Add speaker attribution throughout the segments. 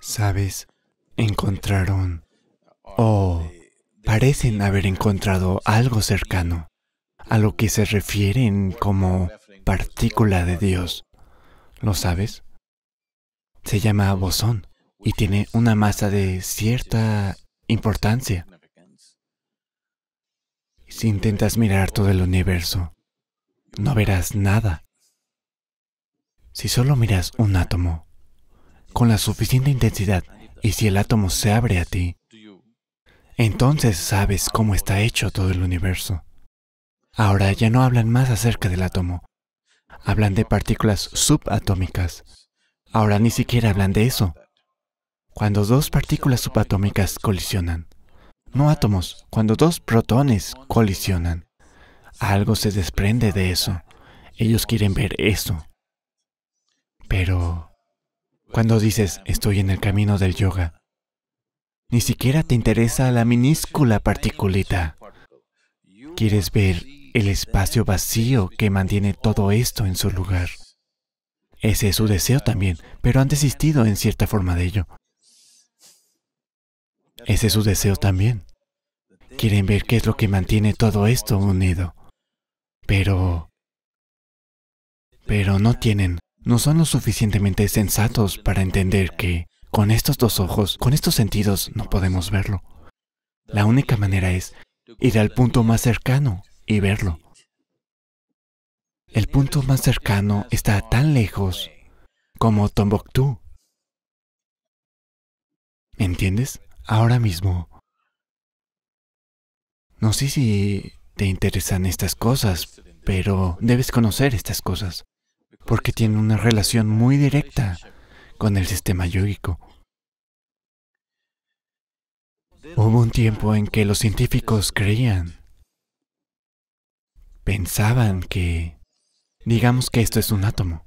Speaker 1: ¿Sabes? Encontraron o oh, parecen haber encontrado algo cercano a lo que se refieren como partícula de Dios. ¿Lo sabes? Se llama bosón y tiene una masa de cierta importancia. Si intentas mirar todo el universo, no verás nada. Si solo miras un átomo, con la suficiente intensidad y si el átomo se abre a ti, entonces sabes cómo está hecho todo el universo. Ahora ya no hablan más acerca del átomo, hablan de partículas subatómicas. Ahora ni siquiera hablan de eso. Cuando dos partículas subatómicas colisionan, no átomos, cuando dos protones colisionan, algo se desprende de eso. Ellos quieren ver eso. Pero cuando dices, estoy en el camino del yoga, ni siquiera te interesa la minúscula particulita. Quieres ver el espacio vacío que mantiene todo esto en su lugar. Ese es su deseo también, pero han desistido en cierta forma de ello. Ese es su deseo también. Quieren ver qué es lo que mantiene todo esto unido. Pero... Pero no tienen no son lo suficientemente sensatos para entender que con estos dos ojos, con estos sentidos, no podemos verlo. La única manera es ir al punto más cercano y verlo. El punto más cercano está tan lejos como Tombuctú. ¿Entiendes? Ahora mismo. No sé si te interesan estas cosas, pero debes conocer estas cosas porque tiene una relación muy directa con el sistema yógico. Hubo un tiempo en que los científicos creían, pensaban que, digamos que esto es un átomo,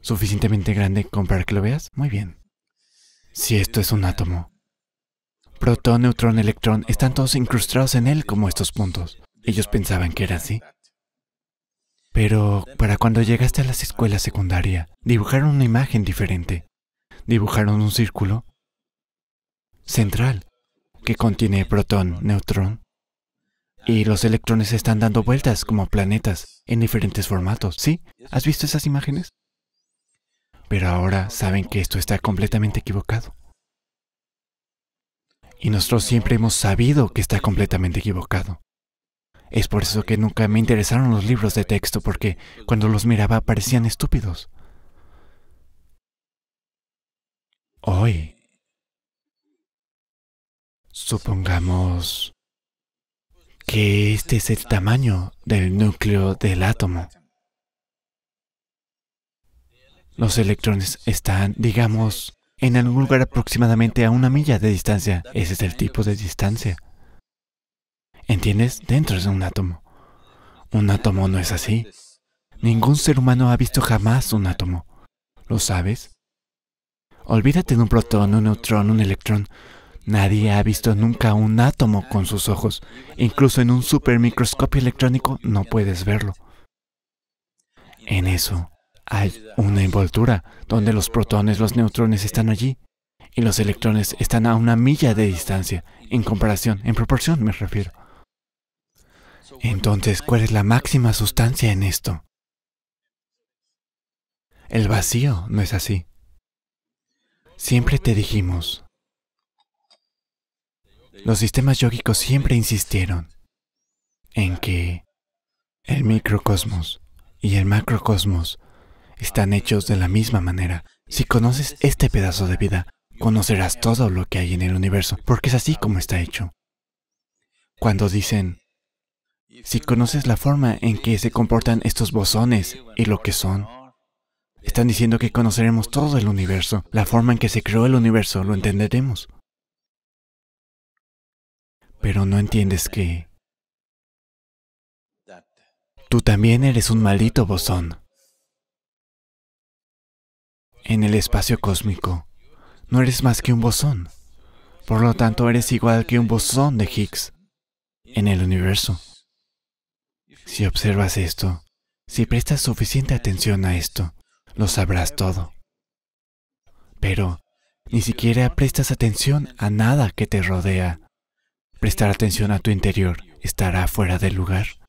Speaker 1: suficientemente grande como para que lo veas, muy bien. Si esto es un átomo, protón, neutrón, electrón, están todos incrustados en él como estos puntos. Ellos pensaban que era así. Pero para cuando llegaste a las escuelas secundarias, dibujaron una imagen diferente. Dibujaron un círculo central que contiene protón, neutrón, y los electrones están dando vueltas como planetas en diferentes formatos, ¿sí? ¿Has visto esas imágenes? Pero ahora saben que esto está completamente equivocado. Y nosotros siempre hemos sabido que está completamente equivocado. Es por eso que nunca me interesaron los libros de texto, porque cuando los miraba parecían estúpidos. Hoy, supongamos que este es el tamaño del núcleo del átomo. Los electrones están, digamos, en algún lugar aproximadamente a una milla de distancia. Ese es el tipo de distancia. ¿Entiendes? Dentro de un átomo. Un átomo no es así. Ningún ser humano ha visto jamás un átomo. ¿Lo sabes? Olvídate de un protón, un neutrón, un electrón. Nadie ha visto nunca un átomo con sus ojos. Incluso en un supermicroscopio electrónico no puedes verlo. En eso hay una envoltura donde los protones, los neutrones están allí y los electrones están a una milla de distancia, en comparación, en proporción me refiero. Entonces, ¿cuál es la máxima sustancia en esto? El vacío no es así. Siempre te dijimos. Los sistemas yógicos siempre insistieron en que el microcosmos y el macrocosmos están hechos de la misma manera. Si conoces este pedazo de vida, conocerás todo lo que hay en el universo, porque es así como está hecho. Cuando dicen, si conoces la forma en que se comportan estos bosones y lo que son, están diciendo que conoceremos todo el universo. La forma en que se creó el universo lo entenderemos. Pero no entiendes que tú también eres un maldito bosón. En el espacio cósmico, no eres más que un bosón. Por lo tanto, eres igual que un bosón de Higgs en el universo. Si observas esto, si prestas suficiente atención a esto, lo sabrás todo. Pero ni siquiera prestas atención a nada que te rodea. Prestar atención a tu interior estará fuera del lugar.